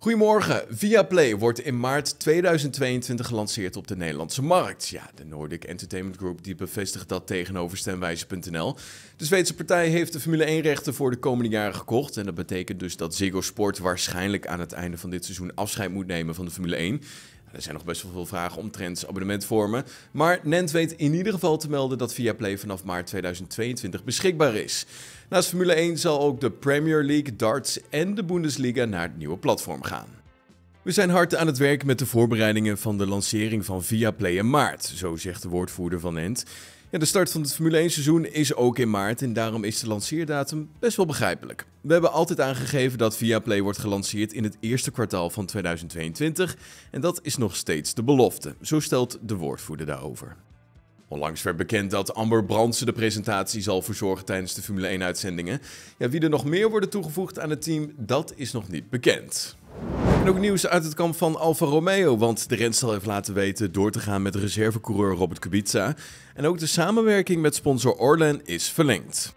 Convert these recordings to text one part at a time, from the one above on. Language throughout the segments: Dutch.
Goedemorgen. Viaplay wordt in maart 2022 gelanceerd op de Nederlandse markt. Ja, de Nordic Entertainment Group die bevestigt dat tegenover stemwijze.nl. De Zweedse partij heeft de Formule 1-rechten voor de komende jaren gekocht. En dat betekent dus dat Ziggo Sport waarschijnlijk aan het einde van dit seizoen afscheid moet nemen van de Formule 1. Er zijn nog best wel veel vragen omtrent abonnementvormen. Maar Nent weet in ieder geval te melden dat Viaplay vanaf maart 2022 beschikbaar is. Naast Formule 1 zal ook de Premier League, darts en de Bundesliga naar het nieuwe platform gaan. We zijn hard aan het werk met de voorbereidingen van de lancering van Viaplay in maart, zo zegt de woordvoerder van Nent de start van het Formule 1 seizoen is ook in maart en daarom is de lanceerdatum best wel begrijpelijk. We hebben altijd aangegeven dat Viaplay wordt gelanceerd in het eerste kwartaal van 2022 en dat is nog steeds de belofte, zo stelt de woordvoerder daarover. Onlangs werd bekend dat Amber Brandsen de presentatie zal verzorgen tijdens de Formule 1-uitzendingen. Ja, wie er nog meer worden toegevoegd aan het team, dat is nog niet bekend. En ook nieuws uit het kamp van Alfa Romeo, want de renstal heeft laten weten door te gaan met reservecoureur Robert Kubica. En ook de samenwerking met sponsor Orlen is verlengd.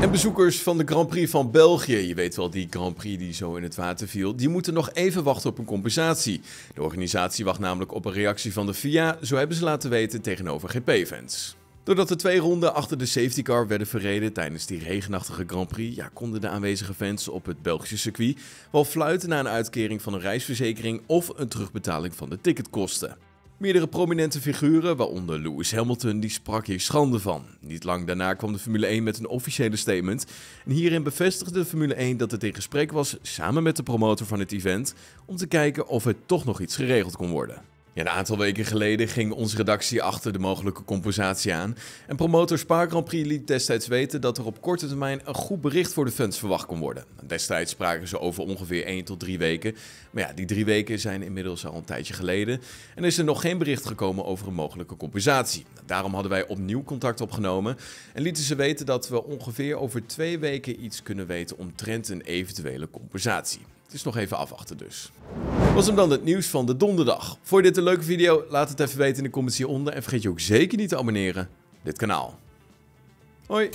En bezoekers van de Grand Prix van België, je weet wel die Grand Prix die zo in het water viel, die moeten nog even wachten op een compensatie. De organisatie wacht namelijk op een reactie van de FIA, zo hebben ze laten weten tegenover GP-fans. Doordat de twee ronden achter de safety car werden verreden tijdens die regenachtige Grand Prix, ja, konden de aanwezige fans op het Belgische circuit wel fluiten naar een uitkering van een reisverzekering of een terugbetaling van de ticketkosten. Meerdere prominente figuren, waaronder Lewis Hamilton, die sprak hier schande van. Niet lang daarna kwam de Formule 1 met een officiële statement. En hierin bevestigde de Formule 1 dat het in gesprek was samen met de promotor van het event om te kijken of er toch nog iets geregeld kon worden. Ja, een aantal weken geleden ging onze redactie achter de mogelijke compensatie aan. En promotor Spaar Grand Prix liet destijds weten dat er op korte termijn een goed bericht voor de fans verwacht kon worden. Destijds spraken ze over ongeveer 1 tot 3 weken. Maar ja, die drie weken zijn inmiddels al een tijdje geleden. En is er nog geen bericht gekomen over een mogelijke compensatie. Daarom hadden wij opnieuw contact opgenomen en lieten ze weten dat we ongeveer over twee weken iets kunnen weten omtrent een eventuele compensatie. Het is nog even afwachten dus. Was hem dan het nieuws van de donderdag. Vond je dit een leuke video? Laat het even weten in de comments hieronder en vergeet je ook zeker niet te abonneren op dit kanaal. Hoi!